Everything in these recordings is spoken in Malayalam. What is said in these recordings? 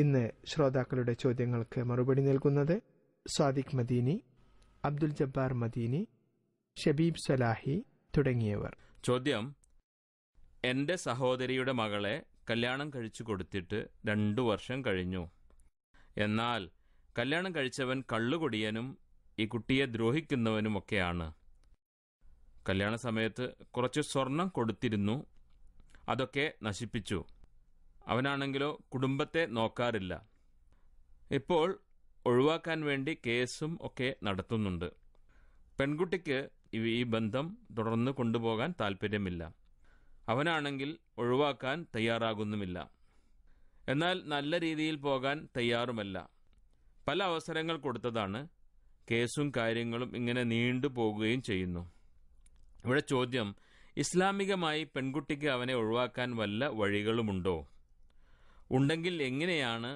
ഇന്ന് ശ്രോതാക്കളുടെ ചോദ്യങ്ങൾക്ക് മറുപടി നൽകുന്നത് സാദിഖ് മദീനി അബ്ദുൽ ജബ്ബാർ മദീനി ഷബീബ് സലാഹി തുടങ്ങിയവർ ചോദ്യം എൻ്റെ സഹോദരിയുടെ മകളെ കല്യാണം കഴിച്ചു കൊടുത്തിട്ട് രണ്ടു വർഷം കഴിഞ്ഞു എന്നാൽ കല്യാണം കഴിച്ചവൻ കള്ളുകൊടിയനും ഈ കുട്ടിയെ ദ്രോഹിക്കുന്നവനുമൊക്കെയാണ് കല്യാണ സമയത്ത് കുറച്ച് സ്വർണം കൊടുത്തിരുന്നു അതൊക്കെ നശിപ്പിച്ചു അവനാണെങ്കിലോ കുടുംബത്തെ നോക്കാറില്ല ഇപ്പോൾ ഒഴിവാക്കാൻ വേണ്ടി കേസും ഒക്കെ നടത്തുന്നുണ്ട് പെൺകുട്ടിക്ക് ഈ ബന്ധം തുടർന്ന് കൊണ്ടുപോകാൻ താല്പര്യമില്ല അവനാണെങ്കിൽ ഒഴിവാക്കാൻ തയ്യാറാകുന്നുമില്ല എന്നാൽ നല്ല രീതിയിൽ പോകാൻ തയ്യാറുമല്ല പല അവസരങ്ങൾ കൊടുത്തതാണ് കേസും കാര്യങ്ങളും ഇങ്ങനെ നീണ്ടു പോകുകയും ചെയ്യുന്നു ഇവിടെ ചോദ്യം ഇസ്ലാമികമായി പെൺകുട്ടിക്ക് അവനെ ഒഴിവാക്കാൻ വല്ല വഴികളുമുണ്ടോ ഉണ്ടെങ്കിൽ എങ്ങനെയാണ്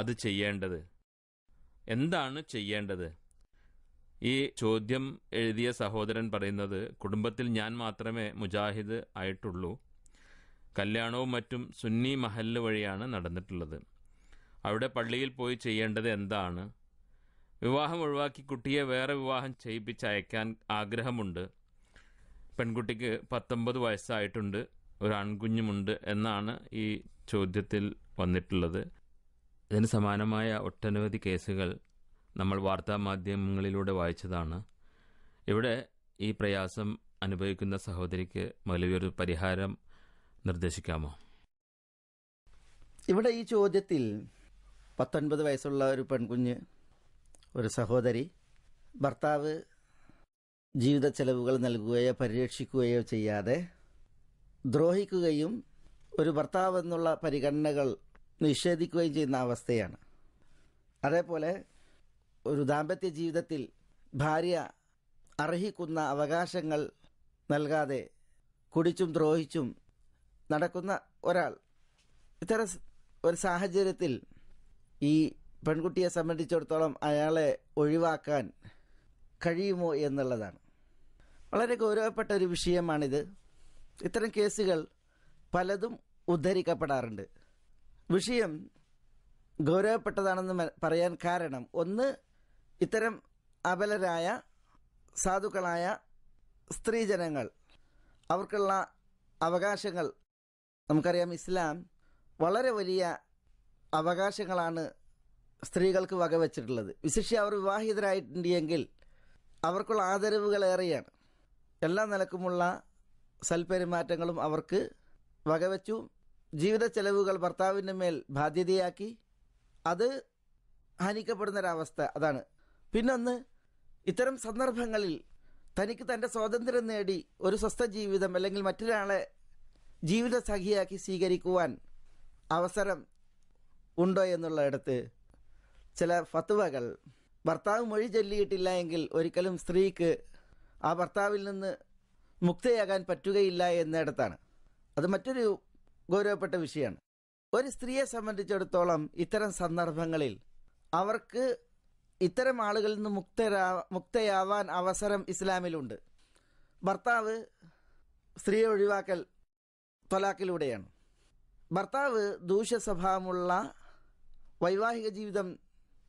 അത് ചെയ്യേണ്ടത് എന്താണ് ചെയ്യേണ്ടത് ഈ ചോദ്യം എഴുതിയ സഹോദരൻ പറയുന്നത് കുടുംബത്തിൽ ഞാൻ മാത്രമേ മുജാഹിദ് ആയിട്ടുള്ളൂ കല്യാണവും മറ്റും സുന്നി മഹല്ല് വഴിയാണ് നടന്നിട്ടുള്ളത് അവിടെ പള്ളിയിൽ പോയി ചെയ്യേണ്ടത് എന്താണ് വിവാഹം ഒഴിവാക്കി കുട്ടിയെ വേറെ വിവാഹം ചെയ്യിപ്പിച്ച് അയക്കാൻ ആഗ്രഹമുണ്ട് പെൺകുട്ടിക്ക് പത്തൊമ്പത് വയസ്സായിട്ടുണ്ട് ഒരു ആൺകുഞ്ഞുമുണ്ട് എന്നാണ് ഈ ചോദ്യത്തിൽ വന്നിട്ടുള്ളത് ഇതിന് സമാനമായ ഒട്ടനവധി കേസുകൾ നമ്മൾ വാർത്താ മാധ്യമങ്ങളിലൂടെ വായിച്ചതാണ് ഇവിടെ ഈ പ്രയാസം അനുഭവിക്കുന്ന സഹോദരിക്ക് മൗലവിയൊരു പരിഹാരം നിർദ്ദേശിക്കാമോ ഇവിടെ ഈ ചോദ്യത്തിൽ പത്തൊൻപത് വയസ്സുള്ള ഒരു പെൺകുഞ്ഞ് ഒരു സഹോദരി ഭർത്താവ് ജീവിത ചെലവുകൾ നൽകുകയോ പരിരക്ഷിക്കുകയോ ചെയ്യാതെ ദ്രോഹിക്കുകയും ഒരു ഭർത്താവ് എന്നുള്ള പരിഗണനകൾ നിഷേധിക്കുകയും ചെയ്യുന്ന അവസ്ഥയാണ് അതേപോലെ ഒരു ദാമ്പത്യ ജീവിതത്തിൽ ഭാര്യ അർഹിക്കുന്ന അവകാശങ്ങൾ നൽകാതെ കുടിച്ചും ദ്രോഹിച്ചും നടക്കുന്ന ഒരാൾ ഇത്തരം ഒരു സാഹചര്യത്തിൽ ഈ പെൺകുട്ടിയെ സംബന്ധിച്ചിടത്തോളം അയാളെ ഒഴിവാക്കാൻ കഴിയുമോ എന്നുള്ളതാണ് വളരെ ഗൗരവപ്പെട്ട ഒരു വിഷയമാണിത് ഇത്തരം കേസുകൾ പലതും ഉദ്ധരിക്കപ്പെടാറുണ്ട് വിഷയം ഗൗരവപ്പെട്ടതാണെന്ന് പറയാൻ കാരണം ഒന്ന് ഇത്തരം അബലരായ സാധുക്കളായ സ്ത്രീജനങ്ങൾ അവർക്കുള്ള അവകാശങ്ങൾ നമുക്കറിയാം ഇസ്ലാം വളരെ വലിയ അവകാശങ്ങളാണ് സ്ത്രീകൾക്ക് വകവെച്ചിട്ടുള്ളത് വിശേഷി അവർ വിവാഹിതരായിട്ടുണ്ടെങ്കിൽ അവർക്കുള്ള ആദരവുകളേറെയാണ് എല്ലാ നിലക്കുമുള്ള സൽപെരുമാറ്റങ്ങളും അവർക്ക് വകവെച്ചു ജീവിത ചെലവുകൾ ഭർത്താവിൻ്റെ മേൽ ബാധ്യതയാക്കി അത് ഹനിക്കപ്പെടുന്നൊരവസ്ഥ അതാണ് പിന്നൊന്ന് ഇത്തരം സന്ദർഭങ്ങളിൽ തനിക്ക് തൻ്റെ സ്വാതന്ത്ര്യം നേടി ഒരു സ്വസ്ഥ ജീവിതം അല്ലെങ്കിൽ മറ്റൊരാളെ ജീവിത സഖിയാക്കി സ്വീകരിക്കുവാൻ അവസരം ഉണ്ടോ എന്നുള്ളയിടത്ത് ചില ഫത്തുവകൾ ഭർത്താവ് മൊഴി ചൊല്ലിയിട്ടില്ല എങ്കിൽ ഒരിക്കലും സ്ത്രീക്ക് ആ ഭർത്താവിൽ നിന്ന് മുക്തയാകാൻ പറ്റുകയില്ല എന്നിടത്താണ് അത് മറ്റൊരു ഗൗരവപ്പെട്ട വിഷയമാണ് ഒരു സ്ത്രീയെ സംബന്ധിച്ചിടത്തോളം ഇത്തരം സന്ദർഭങ്ങളിൽ അവർക്ക് ഇത്തരം ആളുകളിൽ നിന്ന് മുക്തരാ മുക്തയാവാൻ അവസരം ഇസ്ലാമിലുണ്ട് ഭർത്താവ് സ്ത്രീയെ ഒഴിവാക്കൽ തൊലാക്കിലൂടെയാണ് ഭർത്താവ് ദൂഷ്യ സ്വഭാവമുള്ള വൈവാഹിക ജീവിതം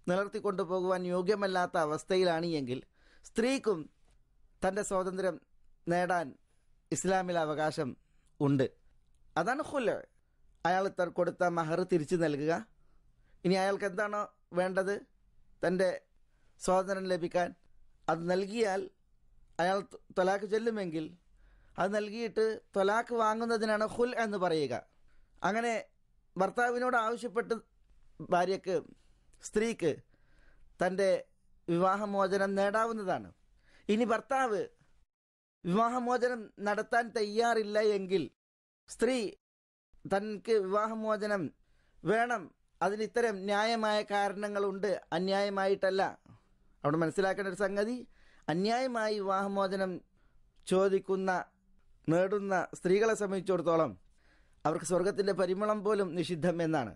നിലർത്തിക്കൊണ്ടു പോകുവാൻ യോഗ്യമല്ലാത്ത അവസ്ഥയിലാണ് എങ്കിൽ സ്ത്രീക്കും തൻ്റെ സ്വാതന്ത്ര്യം നേടാൻ ഇസ്ലാമിൽ അവകാശം ഉണ്ട് അതാണ് ഹുല് അയാൾ കൊടുത്ത മഹർ തിരിച്ചു നൽകുക ഇനി അയാൾക്ക് എന്താണോ വേണ്ടത് തൻ്റെ സ്വാതന്ത്ര്യം ലഭിക്കാൻ അത് നൽകിയാൽ അയാൾ തൊലാക്ക് ചെല്ലുമെങ്കിൽ അത് നൽകിയിട്ട് തൊലാക്ക് വാങ്ങുന്നതിനാണ് ഹുൽ എന്ന് പറയുക അങ്ങനെ ഭർത്താവിനോട് ആവശ്യപ്പെട്ട് ഭാര്യക്ക് സ്ത്രീക്ക് തൻ്റെ വിവാഹമോചനം നേടാവുന്നതാണ് ഇനി ഭർത്താവ് വിവാഹമോചനം നടത്താൻ തയ്യാറില്ല എങ്കിൽ സ്ത്രീ തനിക്ക് വിവാഹമോചനം വേണം അതിന് ഇത്തരം ന്യായമായ കാരണങ്ങളുണ്ട് അന്യായമായിട്ടല്ല അവിടെ മനസ്സിലാക്കേണ്ട ഒരു സംഗതി അന്യായമായി വിവാഹമോചനം ചോദിക്കുന്ന നേടുന്ന സ്ത്രീകളെ സംബന്ധിച്ചിടത്തോളം അവർക്ക് സ്വർഗത്തിൻ്റെ പരിമളം പോലും നിഷിദ്ധം എന്നാണ്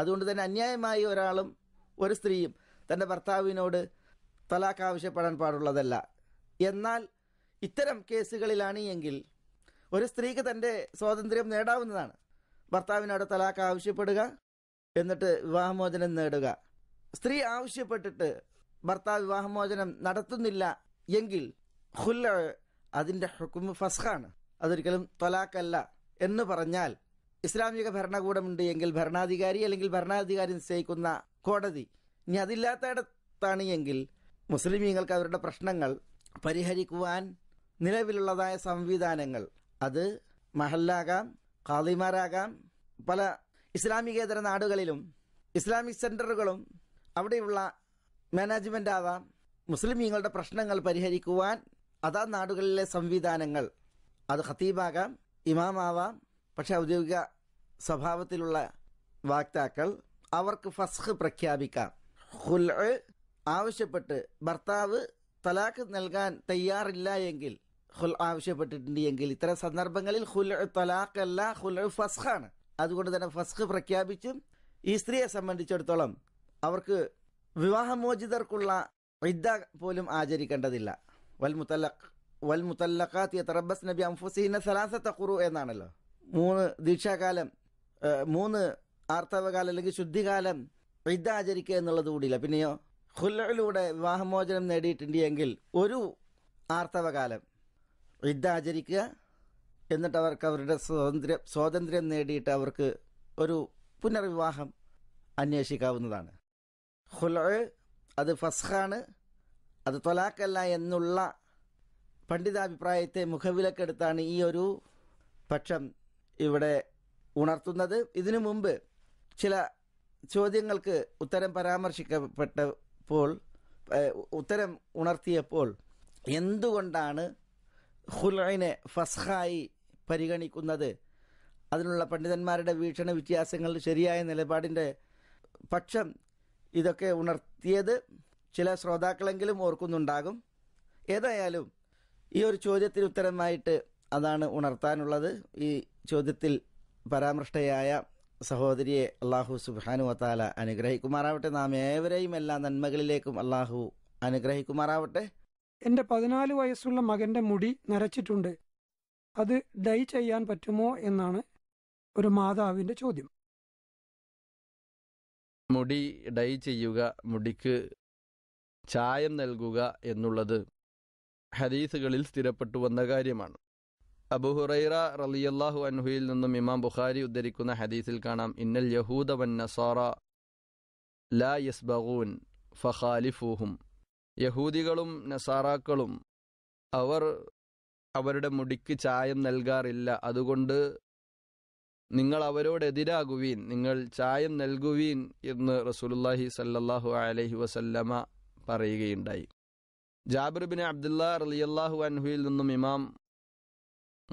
അതുകൊണ്ട് തന്നെ അന്യായമായി ഒരാളും ഒരു സ്ത്രീയും തൻ്റെ ഭർത്താവിനോട് തലാഖ് ആവശ്യപ്പെടാൻ പാടുള്ളതല്ല എന്നാൽ ഇത്തരം കേസുകളിലാണ് എങ്കിൽ ഒരു സ്ത്രീക്ക് തൻ്റെ സ്വാതന്ത്ര്യം നേടാവുന്നതാണ് ഭർത്താവിനോട് തലാക്ക് ആവശ്യപ്പെടുക എന്നിട്ട് വിവാഹമോചനം നേടുക സ്ത്രീ ആവശ്യപ്പെട്ടിട്ട് ഭർത്താവ് വിവാഹമോചനം നടത്തുന്നില്ല എങ്കിൽ ഹുല്ല അതിൻ്റെ ഹുക്കും ഫസ്ഖാണ് അതൊരിക്കലും തൊലാക്കല്ല എന്ന് പറഞ്ഞാൽ ഇസ്ലാമിക ഭരണകൂടമുണ്ട് എങ്കിൽ ഭരണാധികാരി അല്ലെങ്കിൽ ഭരണാധികാരി നിശ്ചയിക്കുന്ന കോടതി ഇനി അതില്ലാത്തയിടത്താണ് എങ്കിൽ മുസ്ലിമീങ്ങൾക്ക് അവരുടെ പ്രശ്നങ്ങൾ പരിഹരിക്കുവാൻ നിലവിലുള്ളതായ സംവിധാനങ്ങൾ അത് മഹല്ലാകാം കാളിമാരാകാം പല ഇസ്ലാമികേതര നാടുകളിലും ഇസ്ലാമിക് സെൻ്ററുകളും അവിടെയുള്ള മാനേജ്മെൻ്റ് ആവാം മുസ്ലിമീങ്ങളുടെ പ്രശ്നങ്ങൾ പരിഹരിക്കുവാൻ അതാ നാടുകളിലെ സംവിധാനങ്ങൾ അത് ഖത്തീബാകാം ഇമാമാവാം പക്ഷേ ഔദ്യോഗിക സ്വഭാവത്തിലുള്ള വാക്താക്കൾ അവർക്ക് ഫസ്ഖ് പ്രഖ്യാപിക്കാം ഹുൽ ആവശ്യപ്പെട്ട് ഭർത്താവ് തലാഖ് നൽകാൻ തയ്യാറില്ല എങ്കിൽ ഹുൽ ആവശ്യപ്പെട്ടിട്ടുണ്ട് എങ്കിൽ ഇത്തരം സന്ദർഭങ്ങളിൽ ഹുൽ തലാഖ് അല്ല ഹുൽ ഫസ്ഖാണ് അതുകൊണ്ട് തന്നെ ഫസ്ഖ് പ്രഖ്യാപിച്ചും ഈ സ്ത്രീയെ സംബന്ധിച്ചിടത്തോളം അവർക്ക് വിവാഹമോചിതർക്കുള്ള ഇദ്ദ പോലും ആചരിക്കേണ്ടതില്ല വൽ മുത്തല്ലഖ് വൽ മുത്തല്ലഖാത്ത് തറബസ് നബി അംഫുസീന സലാസത്ത കുറു എന്നാണല്ലോ മൂന്ന് ദീക്ഷാകാലം മൂന്ന് ആർത്തവകാലം അല്ലെങ്കിൽ ശുദ്ധികാലം ഇദ്ദ ആചരിക്കുക എന്നുള്ളത് കൂടിയില്ല പിന്നെയോ ഹുല്ലയിലൂടെ വിവാഹമോചനം നേടിയിട്ടുണ്ട് എങ്കിൽ ഒരു ആർത്തവകാലം ഇദ്ദ ആചരിക്കുക എന്നിട്ട് അവർക്ക് അവരുടെ സ്വാതന്ത്ര്യം സ്വാതന്ത്ര്യം നേടിയിട്ട് അവർക്ക് ഒരു പുനർവിവാഹം അന്വേഷിക്കാവുന്നതാണ് ഹുല അത് ഫസ്ഖാണ് അത് തൊലാക്കല്ല എന്നുള്ള പണ്ഡിതാഭിപ്രായത്തെ മുഖവിലക്കെടുത്താണ് ഈ ഒരു പക്ഷം ഇവിടെ ഉണർത്തുന്നത് ഇതിനു മുമ്പ് ചില ചോദ്യങ്ങൾക്ക് ഉത്തരം പരാമർശിക്കപ്പെട്ടപ്പോൾ ഉത്തരം ഉണർത്തിയപ്പോൾ എന്തുകൊണ്ടാണ് ഖുൽഇനെ ഫസ്ഹായി പരിഗണിക്കുന്നത് അതിനുള്ള പണ്ഡിതന്മാരുടെ വീക്ഷണ വ്യത്യാസങ്ങൾ ശരിയായ നിലപാടിൻ്റെ പക്ഷം ഇതൊക്കെ ഉണർത്തിയത് ചില ശ്രോതാക്കളെങ്കിലും ഓർക്കുന്നുണ്ടാകും ഏതായാലും ഈ ഒരു ചോദ്യത്തിന് ഉത്തരമായിട്ട് അതാണ് ഉണർത്താനുള്ളത് ഈ ചോദ്യത്തിൽ പരാമൃഷ്ടയായ സഹോദരിയെ അള്ളാഹു സുബാനു വത്താല അനുഗ്രഹിക്കുമാറാവട്ടെ നാം ഏവരെയും എല്ലാ നന്മകളിലേക്കും അള്ളാഹു അനുഗ്രഹിക്കുമാറാവട്ടെ എൻ്റെ പതിനാല് വയസ്സുള്ള മകൻ്റെ മുടി നരച്ചിട്ടുണ്ട് അത് ഡൈ ചെയ്യാൻ പറ്റുമോ എന്നാണ് ഒരു മാതാവിൻ്റെ ചോദ്യം മുടി ഡൈ ചെയ്യുക മുടിക്ക് ചായം നൽകുക എന്നുള്ളത് ഹദീസുകളിൽ സ്ഥിരപ്പെട്ടു വന്ന കാര്യമാണ് അബുഹുറൈറ റലിയല്ലാഹു അൻഹുയിൽ നിന്നും ഇമാം ബുഖാരി ഉദ്ധരിക്കുന്ന ഹദീസിൽ കാണാം ഇന്നൽ യഹൂദ വൻ നസാറ ലാ യസ്ബഗൂൻ ഫഖാലിഫൂഹും യഹൂദികളും നസാറാക്കളും അവർ അവരുടെ മുടിക്ക് ചായം നൽകാറില്ല അതുകൊണ്ട് നിങ്ങൾ അവരോടെതിരാകുവീൻ നിങ്ങൾ ചായം നൽകുവീൻ എന്ന് റസൂലുല്ലാഹി സല്ലാഹു അലഹി വസല്ലമ പറയുകയുണ്ടായി ജാബിർ ബിൻ അബ്ദുല്ല റലിയല്ലാഹു അൻഹുയിൽ നിന്നും ഇമാം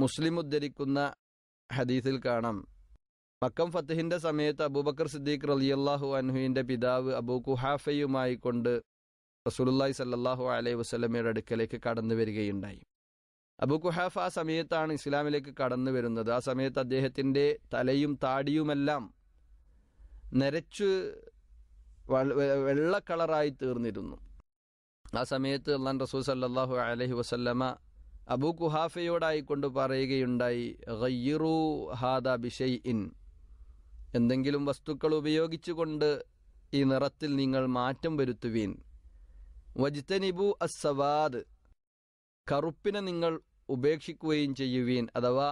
മുസ്ലിം ഉദ്ധരിക്കുന്ന ഹദീസിൽ കാണാം മക്കം ഫത്തഹിന്റെ സമയത്ത് അബൂബക്കർ സിദ്ദീഖ് റലിയല്ലാഹു അൻഹുവിന്റെ പിതാവ് അബൂ കുഹാഫയുമായി കൊണ്ട് റസൂലുല്ലായി സല്ലാഹു അലൈഹി വസ്ലമയുടെ അടുക്കലേക്ക് കടന്നു വരികയുണ്ടായി അബു കുഹാഫ് ആ സമയത്താണ് ഇസ്ലാമിലേക്ക് കടന്നു വരുന്നത് ആ സമയത്ത് അദ്ദേഹത്തിൻ്റെ തലയും താടിയുമെല്ലാം നരച്ച് വെള്ള കളറായി തീർന്നിരുന്നു ആ സമയത്ത് അള്ളാൻ റസൂൽ സല്ലാഹു അലഹി വസല്ലമ അബു കുഹാഫയോടായിക്കൊണ്ട് പറയുകയുണ്ടായി ഗയ്യറു ഹാദ ബിഷൈ ഇൻ എന്തെങ്കിലും വസ്തുക്കൾ ഉപയോഗിച്ചുകൊണ്ട് ഈ നിറത്തിൽ നിങ്ങൾ മാറ്റം വരുത്തുവീൻ വജിത്തനിബു അസ്സവാദ് കറുപ്പിനെ നിങ്ങൾ ഉപേക്ഷിക്കുകയും ചെയ്യുവീൻ അഥവാ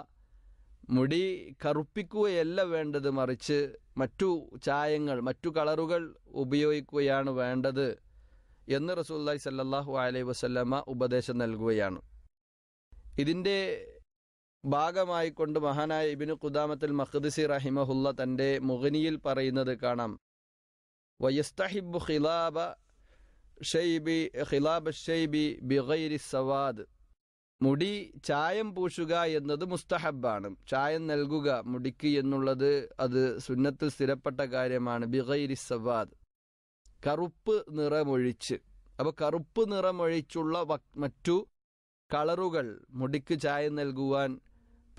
മുടി കറുപ്പിക്കുകയല്ല വേണ്ടത് മറിച്ച് മറ്റു ചായങ്ങൾ മറ്റു കളറുകൾ ഉപയോഗിക്കുകയാണ് വേണ്ടത് എന്ന് റസൂല്ലായി സല്ലാഹു അലൈ വസല്ലമ്മ ഉപദേശം നൽകുകയാണ് ഇതിൻ്റെ ഭാഗമായിക്കൊണ്ട് മഹാനായ ഇബിനു കുദാമത്തിൽ മഖ്ദിസി റഹിമഹുല്ല തൻ്റെ മുഗനിയിൽ പറയുന്നത് കാണാം വയസ്തഹിബ് ഖിലാബ ഷെയ്ബി ഖിലാബ് ഷെയ്ബി ബിഗൈരി സവാദ് മുടി ചായം പൂശുക എന്നത് മുസ്തഹബാണ് ചായം നൽകുക മുടിക്ക് എന്നുള്ളത് അത് സുന്നത്തിൽ സ്ഥിരപ്പെട്ട കാര്യമാണ് ബിഗൈരി സവാദ് കറുപ്പ് നിറമൊഴിച്ച് അപ്പോൾ കറുപ്പ് നിറമൊഴിച്ചുള്ള മറ്റു കളറുകൾ മുടിക്ക് ചായം നൽകുവാൻ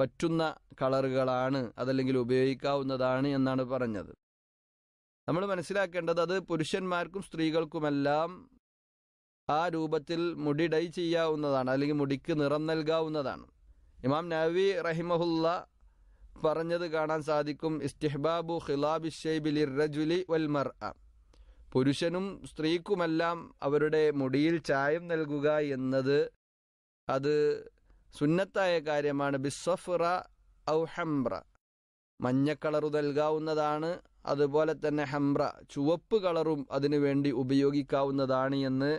പറ്റുന്ന കളറുകളാണ് അതല്ലെങ്കിൽ ഉപയോഗിക്കാവുന്നതാണ് എന്നാണ് പറഞ്ഞത് നമ്മൾ മനസ്സിലാക്കേണ്ടത് അത് പുരുഷന്മാർക്കും സ്ത്രീകൾക്കുമെല്ലാം ആ രൂപത്തിൽ മുടി ഡൈ ചെയ്യാവുന്നതാണ് അല്ലെങ്കിൽ മുടിക്ക് നിറം നൽകാവുന്നതാണ് ഇമാം നവി റഹിമഹുല്ല പറഞ്ഞത് കാണാൻ സാധിക്കും ഇസ്തിഹ്ബാബു ഖിലാബി ഷെയ്ബിലി റജുലി വൽമർ പുരുഷനും സ്ത്രീക്കുമെല്ലാം അവരുടെ മുടിയിൽ ചായം നൽകുക എന്നത് അത് സുന്നത്തായ കാര്യമാണ് ബിസ്വഫ്ര ഔ മഞ്ഞക്കളറു നൽകാവുന്നതാണ് അതുപോലെ തന്നെ ഹംറ ചുവപ്പ് കളറും അതിനു വേണ്ടി ഉപയോഗിക്കാവുന്നതാണ് എന്ന്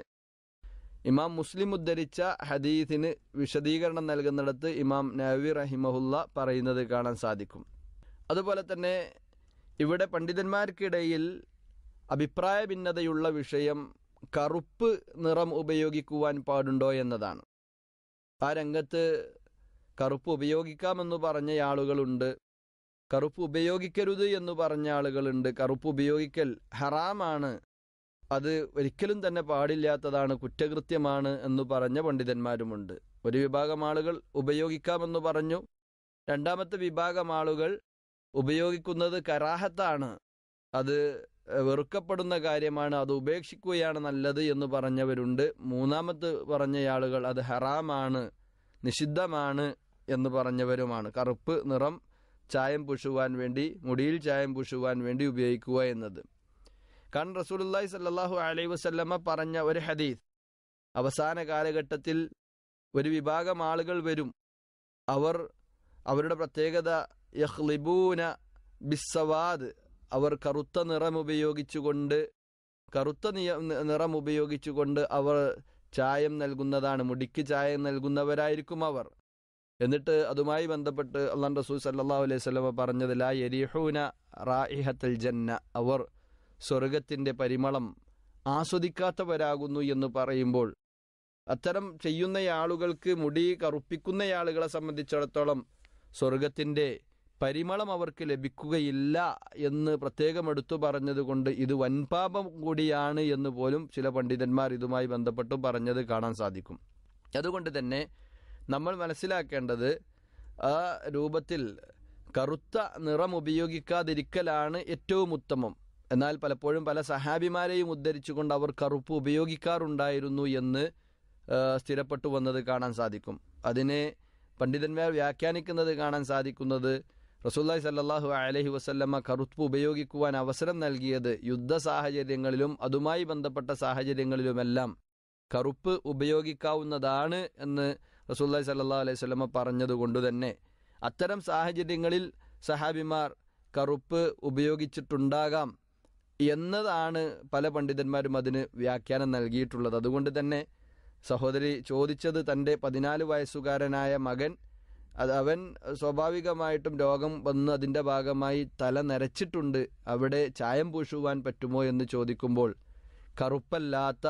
ഇമാം മുസ്ലിം ഉദ്ധരിച്ച ഹദീസിന് വിശദീകരണം നൽകുന്നിടത്ത് ഇമാം നവി റഹിമഹുല്ല പറയുന്നത് കാണാൻ സാധിക്കും അതുപോലെ തന്നെ ഇവിടെ പണ്ഡിതന്മാർക്കിടയിൽ അഭിപ്രായ ഭിന്നതയുള്ള വിഷയം കറുപ്പ് നിറം ഉപയോഗിക്കുവാൻ പാടുണ്ടോ എന്നതാണ് ആ രംഗത്ത് കറുപ്പ് ഉപയോഗിക്കാമെന്ന് പറഞ്ഞ ആളുകളുണ്ട് കറുപ്പ് ഉപയോഗിക്കരുത് എന്ന് പറഞ്ഞ ആളുകളുണ്ട് കറുപ്പ് ഉപയോഗിക്കൽ ഹറാമാണ് അത് ഒരിക്കലും തന്നെ പാടില്ലാത്തതാണ് കുറ്റകൃത്യമാണ് എന്ന് പറഞ്ഞ പണ്ഡിതന്മാരുമുണ്ട് ഒരു വിഭാഗം ആളുകൾ ഉപയോഗിക്കാമെന്ന് പറഞ്ഞു രണ്ടാമത്തെ വിഭാഗം ആളുകൾ ഉപയോഗിക്കുന്നത് കരാഹത്താണ് അത് വെറുക്കപ്പെടുന്ന കാര്യമാണ് അത് ഉപേക്ഷിക്കുകയാണ് നല്ലത് എന്ന് പറഞ്ഞവരുണ്ട് മൂന്നാമത്തെ പറഞ്ഞ ആളുകൾ അത് ഹറാമാണ് നിഷിദ്ധമാണ് എന്ന് പറഞ്ഞവരുമാണ് കറുപ്പ് നിറം ചായം പൂശുവാൻ വേണ്ടി മുടിയിൽ ചായം പൂശുവാൻ വേണ്ടി ഉപയോഗിക്കുക എന്നത് കാരണം റസൂലുല്ലായി സല്ലാഹു അലൈ വസല്ലമ്മ പറഞ്ഞ ഒരു ഹദീസ് അവസാന കാലഘട്ടത്തിൽ ഒരു വിഭാഗം ആളുകൾ വരും അവർ അവരുടെ പ്രത്യേകത യഹ്ലിബൂന ബിസ്സവാദ് അവർ കറുത്ത നിറം ഉപയോഗിച്ചുകൊണ്ട് കറുത്ത നിറം ഉപയോഗിച്ചുകൊണ്ട് അവർ ചായം നൽകുന്നതാണ് മുടിക്ക് ചായം നൽകുന്നവരായിരിക്കും അവർ എന്നിട്ട് അതുമായി ബന്ധപ്പെട്ട് അള്ളാൻ റസൂൽ സല്ലാ അലൈഹി സ്വലമ പറഞ്ഞത് ലാ യരിഹൂന റായിഹത്തൽ ജന്ന അവർ സ്വർഗത്തിൻ്റെ പരിമളം ആസ്വദിക്കാത്തവരാകുന്നു എന്ന് പറയുമ്പോൾ അത്തരം ചെയ്യുന്ന ആളുകൾക്ക് മുടി കറുപ്പിക്കുന്ന ആളുകളെ സംബന്ധിച്ചിടത്തോളം സ്വർഗത്തിൻ്റെ പരിമളം അവർക്ക് ലഭിക്കുകയില്ല എന്ന് പ്രത്യേകം എടുത്തു പറഞ്ഞതുകൊണ്ട് ഇത് വൻപാപം കൂടിയാണ് എന്ന് പോലും ചില പണ്ഡിതന്മാർ ഇതുമായി ബന്ധപ്പെട്ട് പറഞ്ഞത് കാണാൻ സാധിക്കും അതുകൊണ്ട് തന്നെ നമ്മൾ മനസ്സിലാക്കേണ്ടത് ആ രൂപത്തിൽ കറുത്ത നിറം ഉപയോഗിക്കാതിരിക്കലാണ് ഏറ്റവും ഉത്തമം എന്നാൽ പലപ്പോഴും പല സഹാബിമാരെയും ഉദ്ധരിച്ചുകൊണ്ട് അവർ കറുപ്പ് ഉപയോഗിക്കാറുണ്ടായിരുന്നു എന്ന് സ്ഥിരപ്പെട്ടു വന്നത് കാണാൻ സാധിക്കും അതിനെ പണ്ഡിതന്മാർ വ്യാഖ്യാനിക്കുന്നത് കാണാൻ സാധിക്കുന്നത് റസൂല്ലായി സല്ലാഹു അലഹി വസ്ല്ലമ്മ കറുപ്പ് ഉപയോഗിക്കുവാൻ അവസരം നൽകിയത് യുദ്ധ സാഹചര്യങ്ങളിലും അതുമായി ബന്ധപ്പെട്ട സാഹചര്യങ്ങളിലുമെല്ലാം കറുപ്പ് ഉപയോഗിക്കാവുന്നതാണ് എന്ന് റസൂല്ലായി സല്ലാ അലൈഹി സ്വലമ പറഞ്ഞതുകൊണ്ട് തന്നെ അത്തരം സാഹചര്യങ്ങളിൽ സഹാബിമാർ കറുപ്പ് ഉപയോഗിച്ചിട്ടുണ്ടാകാം എന്നതാണ് പല പണ്ഡിതന്മാരും അതിന് വ്യാഖ്യാനം നൽകിയിട്ടുള്ളത് അതുകൊണ്ട് തന്നെ സഹോദരി ചോദിച്ചത് തൻ്റെ പതിനാല് വയസ്സുകാരനായ മകൻ അത് അവൻ സ്വാഭാവികമായിട്ടും രോഗം വന്ന് അതിൻ്റെ ഭാഗമായി തല നരച്ചിട്ടുണ്ട് അവിടെ ചായം പൂശുവാൻ പറ്റുമോ എന്ന് ചോദിക്കുമ്പോൾ കറുപ്പല്ലാത്ത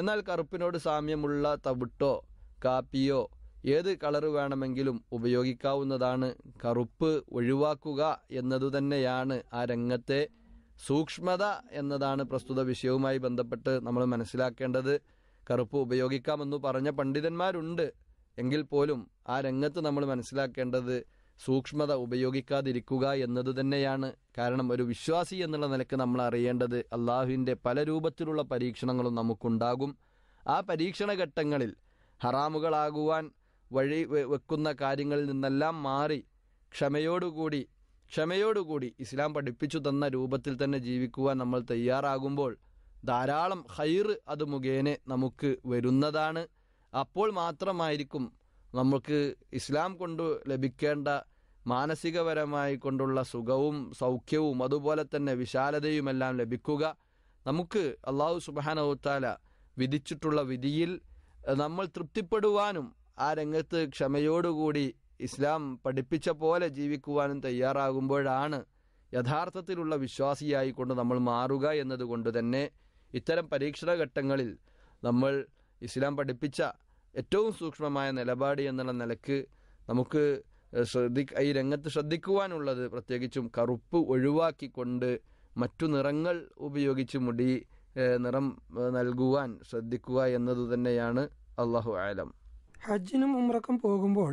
എന്നാൽ കറുപ്പിനോട് സാമ്യമുള്ള തവിട്ടോ കാപ്പിയോ ഏത് കളർ വേണമെങ്കിലും ഉപയോഗിക്കാവുന്നതാണ് കറുപ്പ് ഒഴിവാക്കുക എന്നതുതന്നെയാണ് ആ രംഗത്തെ സൂക്ഷ്മത എന്നതാണ് പ്രസ്തുത വിഷയവുമായി ബന്ധപ്പെട്ട് നമ്മൾ മനസ്സിലാക്കേണ്ടത് കറുപ്പ് ഉപയോഗിക്കാമെന്ന് പറഞ്ഞ പണ്ഡിതന്മാരുണ്ട് എങ്കിൽ പോലും ആ രംഗത്ത് നമ്മൾ മനസ്സിലാക്കേണ്ടത് സൂക്ഷ്മത ഉപയോഗിക്കാതിരിക്കുക എന്നതുതന്നെയാണ് തന്നെയാണ് കാരണം ഒരു വിശ്വാസി എന്നുള്ള നിലക്ക് നമ്മൾ അറിയേണ്ടത് അള്ളാഹുവിൻ്റെ പല രൂപത്തിലുള്ള പരീക്ഷണങ്ങളും നമുക്കുണ്ടാകും ആ പരീക്ഷണ ഘട്ടങ്ങളിൽ ഹറാമുകളാകുവാൻ വഴി വെക്കുന്ന കാര്യങ്ങളിൽ നിന്നെല്ലാം മാറി ക്ഷമയോടുകൂടി ക്ഷമയോടുകൂടി ഇസ്ലാം പഠിപ്പിച്ചു തന്ന രൂപത്തിൽ തന്നെ ജീവിക്കുവാൻ നമ്മൾ തയ്യാറാകുമ്പോൾ ധാരാളം ഹൈർ അത് മുഖേന നമുക്ക് വരുന്നതാണ് അപ്പോൾ മാത്രമായിരിക്കും നമുക്ക് ഇസ്ലാം കൊണ്ട് ലഭിക്കേണ്ട മാനസികപരമായി കൊണ്ടുള്ള സുഖവും സൗഖ്യവും അതുപോലെ തന്നെ വിശാലതയുമെല്ലാം ലഭിക്കുക നമുക്ക് അള്ളാഹു സുബാനവത്താല വിധിച്ചിട്ടുള്ള വിധിയിൽ നമ്മൾ തൃപ്തിപ്പെടുവാനും ആ രംഗത്ത് ക്ഷമയോടുകൂടി ഇസ്ലാം പഠിപ്പിച്ച പോലെ ജീവിക്കുവാനും തയ്യാറാകുമ്പോഴാണ് യഥാർത്ഥത്തിലുള്ള കൊണ്ട് നമ്മൾ മാറുക എന്നതുകൊണ്ട് തന്നെ ഇത്തരം പരീക്ഷണ ഘട്ടങ്ങളിൽ നമ്മൾ ഇസ്ലാം പഠിപ്പിച്ച ഏറ്റവും സൂക്ഷ്മമായ നിലപാട് എന്നുള്ള നിലക്ക് നമുക്ക് ശ്രദ്ധി ഈ രംഗത്ത് ശ്രദ്ധിക്കുവാനുള്ളത് പ്രത്യേകിച്ചും കറുപ്പ് ഒഴിവാക്കിക്കൊണ്ട് മറ്റു നിറങ്ങൾ ഉപയോഗിച്ച് മുടി നിറം നൽകുവാൻ ശ്രദ്ധിക്കുക എന്നതു തന്നെയാണ് അള്ളാഹു ആലം ഹജ്ജിനും ഉമ്രക്കും പോകുമ്പോൾ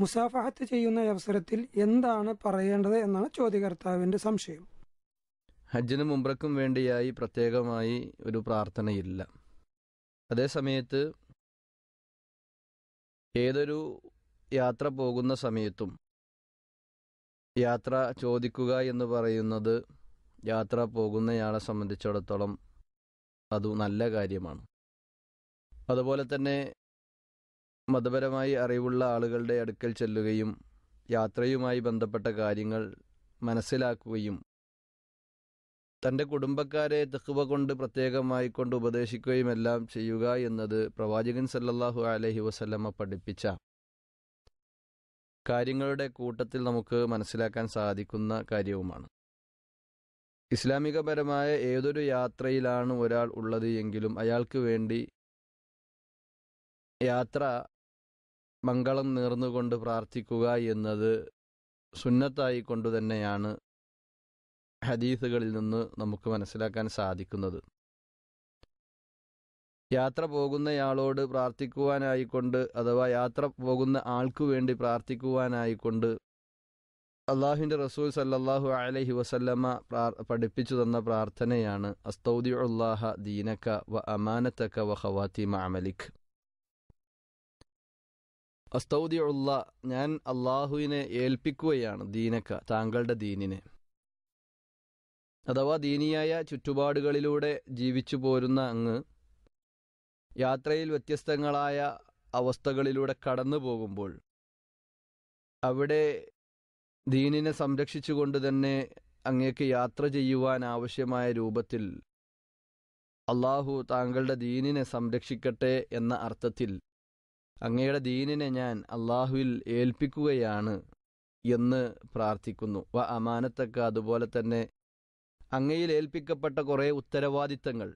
മുസാഫഹത്ത് ചെയ്യുന്ന അവസരത്തിൽ എന്താണ് പറയേണ്ടത് എന്നാണ് ചോദ്യകർത്താവിൻ്റെ സംശയം ഹജ്ജിനും ഉംറക്കും വേണ്ടിയായി പ്രത്യേകമായി ഒരു പ്രാർത്ഥനയില്ല അതേസമയത്ത് ഏതൊരു യാത്ര പോകുന്ന സമയത്തും യാത്ര ചോദിക്കുക എന്ന് പറയുന്നത് യാത്ര പോകുന്നയാളെ സംബന്ധിച്ചിടത്തോളം അത് നല്ല കാര്യമാണ് അതുപോലെ തന്നെ മതപരമായി അറിവുള്ള ആളുകളുടെ അടുക്കൽ ചെല്ലുകയും യാത്രയുമായി ബന്ധപ്പെട്ട കാര്യങ്ങൾ മനസ്സിലാക്കുകയും തൻ്റെ കുടുംബക്കാരെ തെക്കുവ കൊണ്ട് പ്രത്യേകമായി കൊണ്ട് ഉപദേശിക്കുകയും എല്ലാം ചെയ്യുക എന്നത് പ്രവാചകൻ സല്ലല്ലാഹു അലഹി വസല്ലമ്മ പഠിപ്പിച്ച കാര്യങ്ങളുടെ കൂട്ടത്തിൽ നമുക്ക് മനസ്സിലാക്കാൻ സാധിക്കുന്ന കാര്യവുമാണ് ഇസ്ലാമികപരമായ ഏതൊരു യാത്രയിലാണ് ഒരാൾ ഉള്ളത് എങ്കിലും അയാൾക്ക് വേണ്ടി യാത്ര മംഗളം നേർന്നുകൊണ്ട് പ്രാർത്ഥിക്കുക എന്നത് സുന്നത്തായി കൊണ്ടു തന്നെയാണ് ഹദീസുകളിൽ നിന്ന് നമുക്ക് മനസ്സിലാക്കാൻ സാധിക്കുന്നത് യാത്ര പോകുന്നയാളോട് പ്രാർത്ഥിക്കുവാനായിക്കൊണ്ട് അഥവാ യാത്ര പോകുന്ന ആൾക്കു വേണ്ടി പ്രാർത്ഥിക്കുവാനായിക്കൊണ്ട് അള്ളാഹുവിൻ്റെ റസൂൽ സല്ലാഹു അലഹി വസല്ലമ്മ പഠിപ്പിച്ചു തന്ന പ്രാർത്ഥനയാണ് അസ്തൗദിയുള്ളാഹ ദീനക്ക വ അമാനത്തക്ക വ ഹവാത്തിമ അസ്തൗദി ഉള്ള ഞാൻ അള്ളാഹുവിനെ ഏൽപ്പിക്കുകയാണ് ദീനക്ക താങ്കളുടെ ദീനിനെ അഥവാ ദീനിയായ ചുറ്റുപാടുകളിലൂടെ ജീവിച്ചു പോരുന്ന അങ്ങ് യാത്രയിൽ വ്യത്യസ്തങ്ങളായ അവസ്ഥകളിലൂടെ കടന്നു പോകുമ്പോൾ അവിടെ ദീനിനെ സംരക്ഷിച്ചുകൊണ്ട് തന്നെ അങ്ങേക്ക് യാത്ര ചെയ്യുവാൻ ആവശ്യമായ രൂപത്തിൽ അള്ളാഹു താങ്കളുടെ ദീനിനെ സംരക്ഷിക്കട്ടെ എന്ന അർത്ഥത്തിൽ അങ്ങയുടെ ദീനിനെ ഞാൻ അള്ളാഹുവിൽ ഏൽപ്പിക്കുകയാണ് എന്ന് പ്രാർത്ഥിക്കുന്നു വ അമാനത്തക്ക അതുപോലെ തന്നെ അങ്ങയിൽ ഏൽപ്പിക്കപ്പെട്ട കുറേ ഉത്തരവാദിത്തങ്ങൾ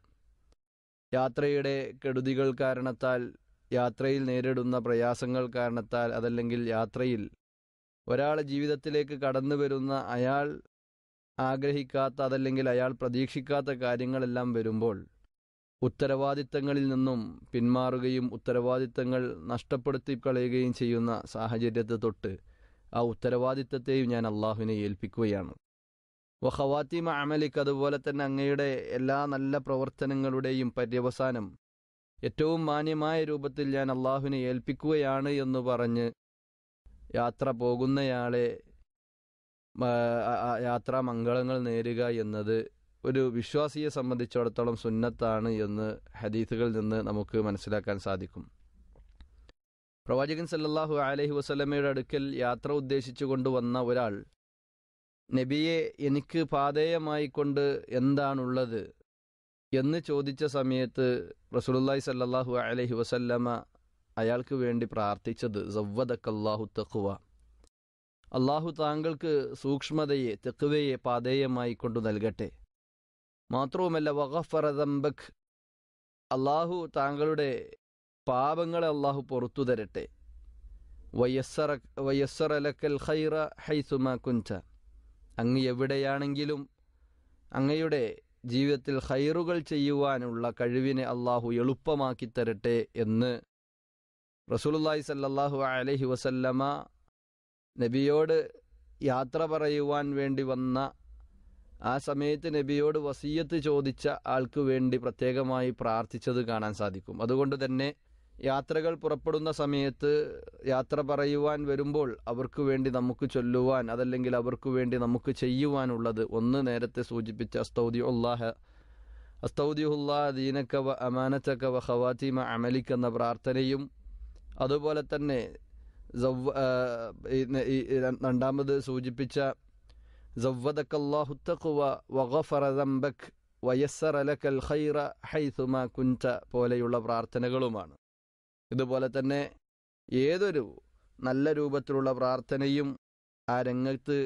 യാത്രയുടെ കെടുതികൾ കാരണത്താൽ യാത്രയിൽ നേരിടുന്ന പ്രയാസങ്ങൾ കാരണത്താൽ അതല്ലെങ്കിൽ യാത്രയിൽ ഒരാളെ ജീവിതത്തിലേക്ക് കടന്നു വരുന്ന അയാൾ ആഗ്രഹിക്കാത്ത അതല്ലെങ്കിൽ അയാൾ പ്രതീക്ഷിക്കാത്ത കാര്യങ്ങളെല്ലാം വരുമ്പോൾ ഉത്തരവാദിത്തങ്ങളിൽ നിന്നും പിന്മാറുകയും ഉത്തരവാദിത്തങ്ങൾ നഷ്ടപ്പെടുത്തി കളയുകയും ചെയ്യുന്ന സാഹചര്യത്തെ തൊട്ട് ആ ഉത്തരവാദിത്തത്തെയും ഞാൻ അള്ളാഹുവിനെ ഏൽപ്പിക്കുകയാണ് വഹവാത്തിമ അമലിക്ക് അതുപോലെ തന്നെ അങ്ങയുടെ എല്ലാ നല്ല പ്രവർത്തനങ്ങളുടെയും പര്യവസാനം ഏറ്റവും മാന്യമായ രൂപത്തിൽ ഞാൻ അള്ളാഹുവിനെ ഏൽപ്പിക്കുകയാണ് എന്ന് പറഞ്ഞ് യാത്ര പോകുന്നയാളെ യാത്രാ മംഗളങ്ങൾ നേരുക എന്നത് ഒരു വിശ്വാസിയെ സംബന്ധിച്ചിടത്തോളം സുന്നത്താണ് എന്ന് ഹദീസുകളിൽ നിന്ന് നമുക്ക് മനസ്സിലാക്കാൻ സാധിക്കും പ്രവാചകൻ സല്ലാഹു അലഹി വസ്ലമയുടെ അടുക്കൽ യാത്ര ഉദ്ദേശിച്ചു കൊണ്ടുവന്ന ഒരാൾ നബിയെ എനിക്ക് പാതേയമായിക്കൊണ്ട് കൊണ്ട് എന്താണുള്ളത് എന്ന് ചോദിച്ച സമയത്ത് റസൂലുല്ലായി സല്ലാഹു അലഹി വസല്ലമ അയാൾക്ക് വേണ്ടി പ്രാർത്ഥിച്ചത് സവ്വദക്കല്ലാഹു തഖുവ അള്ളാഹു താങ്കൾക്ക് സൂക്ഷ്മതയെ തെക്കുവയെ പാതേയമായി കൊണ്ടു നൽകട്ടെ മാത്രവുമല്ല വഖഫറദംബഖ് അള്ളാഹു താങ്കളുടെ പാപങ്ങളെ അള്ളാഹു പുറത്തു തരട്ടെ വയസ്സറ വയസ്സറലക്കൽ ഖൈറ ഹൈസുമ കുഞ്ച അങ്ങ് എവിടെയാണെങ്കിലും അങ്ങയുടെ ജീവിതത്തിൽ ഹൈറുകൾ ചെയ്യുവാനുള്ള കഴിവിനെ അള്ളാഹു എളുപ്പമാക്കി തരട്ടെ എന്ന് റസൂലുല്ലായി സല്ലാഹു അലഹി വസല്ലമ നബിയോട് യാത്ര പറയുവാൻ വേണ്ടി വന്ന ആ സമയത്ത് നബിയോട് വസീയത്ത് ചോദിച്ച ആൾക്ക് വേണ്ടി പ്രത്യേകമായി പ്രാർത്ഥിച്ചത് കാണാൻ സാധിക്കും അതുകൊണ്ട് തന്നെ യാത്രകൾ പുറപ്പെടുന്ന സമയത്ത് യാത്ര പറയുവാൻ വരുമ്പോൾ അവർക്ക് വേണ്ടി നമുക്ക് ചൊല്ലുവാൻ അതല്ലെങ്കിൽ അവർക്ക് വേണ്ടി നമുക്ക് ചെയ്യുവാനുള്ളത് ഒന്ന് നേരത്തെ സൂചിപ്പിച്ച അസ്തൗദി ഉള്ളാഹ അസ്തൗദിഹുല്ലാ ദീനക്കവ അമാനത്തക്കവ ഹവാത്തിമ അമലിക്കെന്ന എന്ന പ്രാർത്ഥനയും അതുപോലെ തന്നെ രണ്ടാമത് സൂചിപ്പിച്ച പോലെയുള്ള പ്രാർത്ഥനകളുമാണ് ഇതുപോലെ തന്നെ ഏതൊരു നല്ല രൂപത്തിലുള്ള പ്രാർത്ഥനയും ആ രംഗത്ത്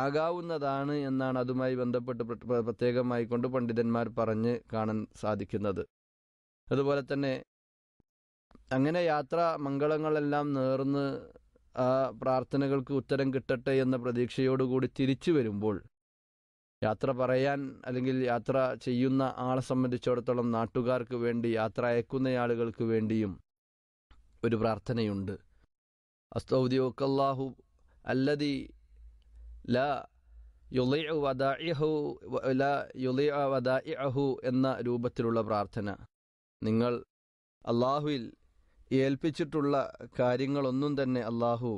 ആകാവുന്നതാണ് എന്നാണ് അതുമായി ബന്ധപ്പെട്ട് പ്രത്യേകമായി കൊണ്ട് പണ്ഡിതന്മാർ പറഞ്ഞ് കാണാൻ സാധിക്കുന്നത് അതുപോലെ തന്നെ അങ്ങനെ യാത്ര മംഗളങ്ങളെല്ലാം നേർന്ന് ആ പ്രാർത്ഥനകൾക്ക് ഉത്തരം കിട്ടട്ടെ എന്ന പ്രതീക്ഷയോടുകൂടി തിരിച്ചു വരുമ്പോൾ യാത്ര പറയാൻ അല്ലെങ്കിൽ യാത്ര ചെയ്യുന്ന ആളെ സംബന്ധിച്ചിടത്തോളം നാട്ടുകാർക്ക് വേണ്ടി യാത്ര അയക്കുന്ന ആളുകൾക്ക് വേണ്ടിയും ഒരു പ്രാർത്ഥനയുണ്ട് അസ്തൗദ്യോക്കല്ലാഹു അല്ലതി ല യുലൈഹു വദാഇഹു ല യുലൈഅ വദാഇഅഹു എന്ന രൂപത്തിലുള്ള പ്രാർത്ഥന നിങ്ങൾ അള്ളാഹുവിൽ ഏൽപ്പിച്ചിട്ടുള്ള കാര്യങ്ങളൊന്നും തന്നെ അള്ളാഹു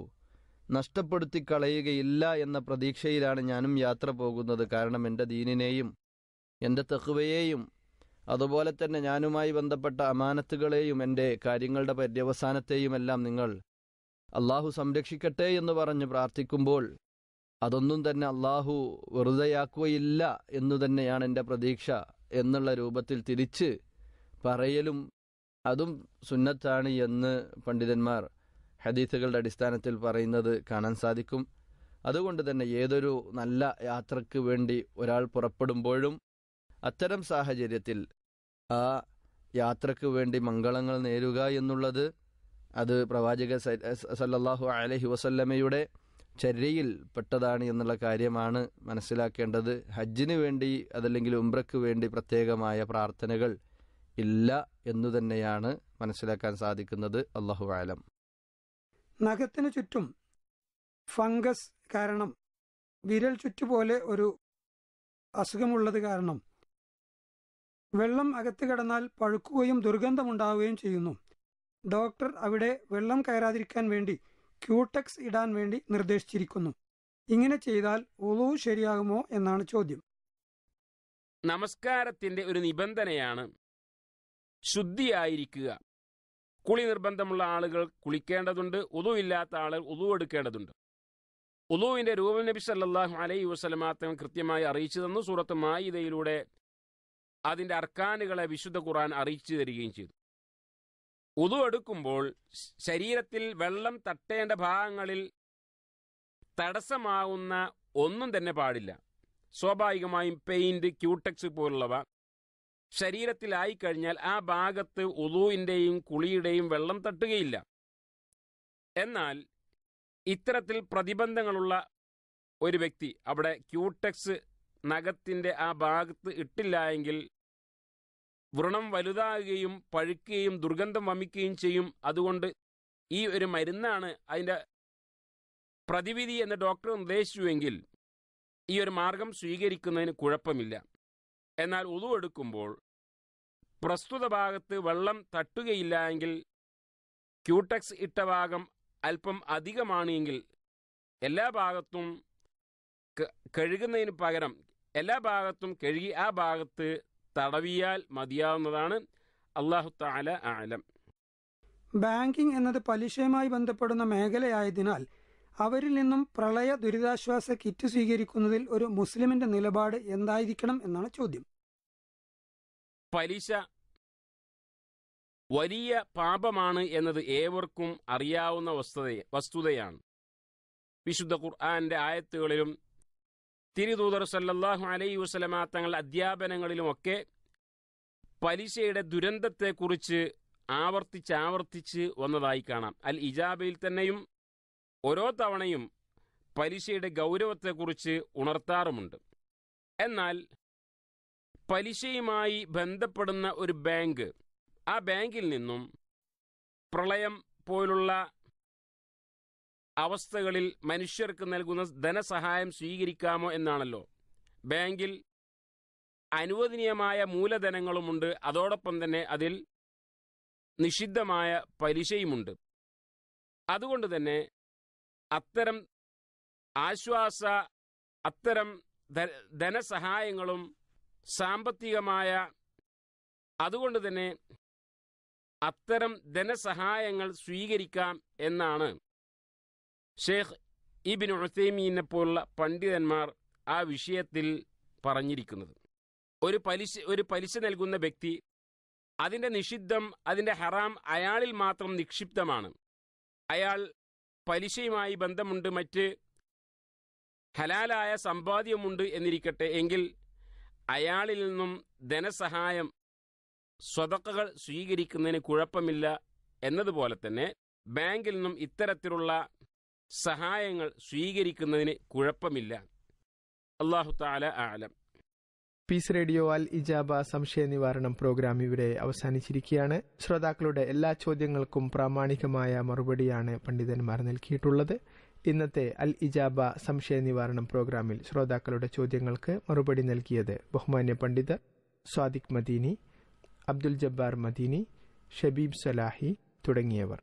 നഷ്ടപ്പെടുത്തി കളയുകയില്ല എന്ന പ്രതീക്ഷയിലാണ് ഞാനും യാത്ര പോകുന്നത് കാരണം എൻ്റെ ദീനിനെയും എൻ്റെ തെഹുവയെയും അതുപോലെ തന്നെ ഞാനുമായി ബന്ധപ്പെട്ട അമാനത്തുകളെയും എൻ്റെ കാര്യങ്ങളുടെ പര്യവസാനത്തെയും എല്ലാം നിങ്ങൾ അള്ളാഹു സംരക്ഷിക്കട്ടെ എന്ന് പറഞ്ഞ് പ്രാർത്ഥിക്കുമ്പോൾ അതൊന്നും തന്നെ അള്ളാഹു വെറുതെയാക്കുകയില്ല എന്നു തന്നെയാണ് എൻ്റെ പ്രതീക്ഷ എന്നുള്ള രൂപത്തിൽ തിരിച്ച് പറയലും അതും സുന്നത്താണ് എന്ന് പണ്ഡിതന്മാർ ഹദീസുകളുടെ അടിസ്ഥാനത്തിൽ പറയുന്നത് കാണാൻ സാധിക്കും അതുകൊണ്ട് തന്നെ ഏതൊരു നല്ല യാത്രയ്ക്ക് വേണ്ടി ഒരാൾ പുറപ്പെടുമ്പോഴും അത്തരം സാഹചര്യത്തിൽ ആ യാത്രയ്ക്ക് വേണ്ടി മംഗളങ്ങൾ നേരുക എന്നുള്ളത് അത് പ്രവാചക സല്ലാഹു അലഹി വസല്ലമയുടെ ചര്യയിൽ പെട്ടതാണ് എന്നുള്ള കാര്യമാണ് മനസ്സിലാക്കേണ്ടത് ഹജ്ജിന് വേണ്ടി അതല്ലെങ്കിൽ ഉംറയ്ക്ക് വേണ്ടി പ്രത്യേകമായ പ്രാർത്ഥനകൾ ഇല്ല എന്നു തന്നെയാണ് മനസ്സിലാക്കാൻ സാധിക്കുന്നത് അള്ളാഹു ആലം നഖത്തിന് ചുറ്റും ഫംഗസ് കാരണം വിരൽ ചുറ്റു പോലെ ഒരു അസുഖമുള്ളത് കാരണം വെള്ളം അകത്ത് കിടന്നാൽ പഴുക്കുകയും ദുർഗന്ധമുണ്ടാവുകയും ചെയ്യുന്നു ഡോക്ടർ അവിടെ വെള്ളം കയറാതിരിക്കാൻ വേണ്ടി ക്യൂടെക്സ് ഇടാൻ വേണ്ടി നിർദ്ദേശിച്ചിരിക്കുന്നു ഇങ്ങനെ ചെയ്താൽ ഉളു ശരിയാകുമോ എന്നാണ് ചോദ്യം നമസ്കാരത്തിന്റെ ഒരു നിബന്ധനയാണ് ശുദ്ധിയായിരിക്കുക കുളി നിർബന്ധമുള്ള ആളുകൾ കുളിക്കേണ്ടതുണ്ട് ഉതുവില്ലാത്ത ആളുകൾ ഉതു എടുക്കേണ്ടതുണ്ട് ഉതുവിന്റെ രൂപം നബി സല്ലാഹു അലൈ വസ്ലമാത്തം കൃത്യമായി അറിയിച്ചു തന്നു സൂറത്ത് മായിതയിലൂടെ അതിന്റെ അർക്കാനുകളെ വിശുദ്ധ ഖുറാൻ അറിയിച്ചു തരികയും ചെയ്തു ഉതു എടുക്കുമ്പോൾ ശരീരത്തിൽ വെള്ളം തട്ടേണ്ട ഭാഗങ്ങളിൽ തടസ്സമാവുന്ന ഒന്നും തന്നെ പാടില്ല സ്വാഭാവികമായും പെയിന്റ് ക്യൂടെക്സ് പോലുള്ളവ ശരീരത്തിലായി കഴിഞ്ഞാൽ ആ ഭാഗത്ത് ഉദുവിൻ്റെയും കുളിയുടെയും വെള്ളം തട്ടുകയില്ല എന്നാൽ ഇത്തരത്തിൽ പ്രതിബന്ധങ്ങളുള്ള ഒരു വ്യക്തി അവിടെ ക്യൂടെക്സ് നഖത്തിൻ്റെ ആ ഭാഗത്ത് ഇട്ടില്ല എങ്കിൽ വ്രണം വലുതാകുകയും പഴുക്കുകയും ദുർഗന്ധം വമിക്കുകയും ചെയ്യും അതുകൊണ്ട് ഈ ഒരു മരുന്നാണ് അതിൻ്റെ പ്രതിവിധി എന്ന് ഡോക്ടർ നിർദ്ദേശിച്ചുവെങ്കിൽ ഈ ഒരു മാർഗം സ്വീകരിക്കുന്നതിന് കുഴപ്പമില്ല എന്നാൽ എടുക്കുമ്പോൾ പ്രസ്തുത ഭാഗത്ത് വെള്ളം തട്ടുകയില്ല എങ്കിൽ ക്യൂടെക്സ് ഇട്ട ഭാഗം അല്പം അധികമാണ് എങ്കിൽ എല്ലാ ഭാഗത്തും കഴുകുന്നതിന് പകരം എല്ലാ ഭാഗത്തും കഴുകി ആ ഭാഗത്ത് തടവിയാൽ മതിയാവുന്നതാണ് അള്ളാഹു താല ആലം ബാങ്കിംഗ് എന്നത് പലിശയുമായി ബന്ധപ്പെടുന്ന മേഖലയായതിനാൽ അവരിൽ നിന്നും പ്രളയ ദുരിതാശ്വാസ കിറ്റ് സ്വീകരിക്കുന്നതിൽ ഒരു മുസ്ലിമിന്റെ നിലപാട് എന്തായിരിക്കണം എന്നാണ് ചോദ്യം പലിശ വലിയ പാപമാണ് എന്നത് ഏവർക്കും അറിയാവുന്ന വസ്തുത വസ്തുതയാണ് വിശുദ്ധ ഖുർആന്റെ ആയത്തുകളിലും തിരുദൂതർ സല്ലാഹു അലൈ വസ്ലമ തങ്ങളുടെ അധ്യാപനങ്ങളിലുമൊക്കെ പലിശയുടെ ദുരന്തത്തെക്കുറിച്ച് ആവർത്തിച്ചാവർത്തിച്ച് വന്നതായി കാണാം അൽ ഇജാബയിൽ തന്നെയും ഓരോ തവണയും പലിശയുടെ ഗൗരവത്തെക്കുറിച്ച് ഉണർത്താറുമുണ്ട് എന്നാൽ പലിശയുമായി ബന്ധപ്പെടുന്ന ഒരു ബാങ്ക് ആ ബാങ്കിൽ നിന്നും പ്രളയം പോലുള്ള അവസ്ഥകളിൽ മനുഷ്യർക്ക് നൽകുന്ന ധനസഹായം സ്വീകരിക്കാമോ എന്നാണല്ലോ ബാങ്കിൽ അനുവദനീയമായ മൂലധനങ്ങളുമുണ്ട് അതോടൊപ്പം തന്നെ അതിൽ നിഷിദ്ധമായ പലിശയുമുണ്ട് അതുകൊണ്ട് തന്നെ അത്തരം ആശ്വാസ അത്തരം ധനസഹായങ്ങളും സാമ്പത്തികമായ അതുകൊണ്ട് തന്നെ അത്തരം ധനസഹായങ്ങൾ സ്വീകരിക്കാം എന്നാണ് ഷെയ്ഖ് ഇബിൻ ഉസൈമീനെ പോലുള്ള പണ്ഡിതന്മാർ ആ വിഷയത്തിൽ പറഞ്ഞിരിക്കുന്നത് ഒരു പലിശ ഒരു പലിശ നൽകുന്ന വ്യക്തി അതിൻ്റെ നിഷിദ്ധം അതിൻ്റെ ഹറാം അയാളിൽ മാത്രം നിക്ഷിപ്തമാണ് അയാൾ പലിശയുമായി ബന്ധമുണ്ട് മറ്റ് ഹലാലായ സമ്പാദ്യമുണ്ട് എന്നിരിക്കട്ടെ എങ്കിൽ അയാളിൽ നിന്നും ധനസഹായം സ്വതക്കകൾ സ്വീകരിക്കുന്നതിന് കുഴപ്പമില്ല എന്നതുപോലെ തന്നെ ബാങ്കിൽ നിന്നും ഇത്തരത്തിലുള്ള സഹായങ്ങൾ സ്വീകരിക്കുന്നതിന് കുഴപ്പമില്ല അള്ളാഹു താല ആലം പീസ് റേഡിയോ അൽ ഇജാബ സംശയ നിവാരണം പ്രോഗ്രാം ഇവിടെ അവസാനിച്ചിരിക്കുകയാണ് ശ്രോതാക്കളുടെ എല്ലാ ചോദ്യങ്ങൾക്കും പ്രാമാണികമായ മറുപടിയാണ് പണ്ഡിതന്മാർ നൽകിയിട്ടുള്ളത് ഇന്നത്തെ അൽ ഇജാബ സംശയ നിവാരണം പ്രോഗ്രാമിൽ ശ്രോതാക്കളുടെ ചോദ്യങ്ങൾക്ക് മറുപടി നൽകിയത് ബഹുമാന്യ പണ്ഡിതർ സ്വാദിഖ് മദീനി അബ്ദുൽ ജബ്ബാർ മദീനി ഷബീബ് സലാഹി തുടങ്ങിയവർ